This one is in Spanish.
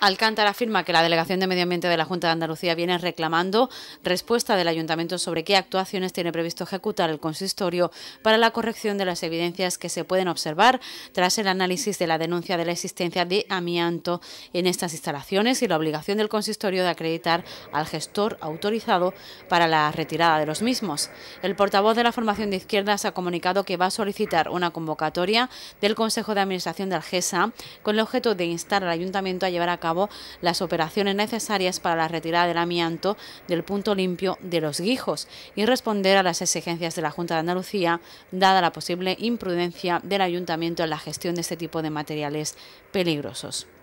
Alcántara afirma que la Delegación de Medio Ambiente de la Junta de Andalucía viene reclamando respuesta del Ayuntamiento sobre qué actuaciones tiene previsto ejecutar el consistorio para la corrección de las evidencias que se pueden observar tras el análisis de la denuncia de la existencia de amianto en estas instalaciones y la obligación del consistorio de acreditar al gestor autorizado para la retirada de los mismos. El portavoz de la formación de izquierdas ha comunicado que va a solicitar una convocatoria del Consejo de Administración de Algesa con el objeto de instar al Ayuntamiento a llevar a cabo las operaciones necesarias para la retirada del amianto del punto limpio de los Guijos y responder a las exigencias de la Junta de Andalucía, dada la posible imprudencia del ayuntamiento en la gestión de este tipo de materiales peligrosos.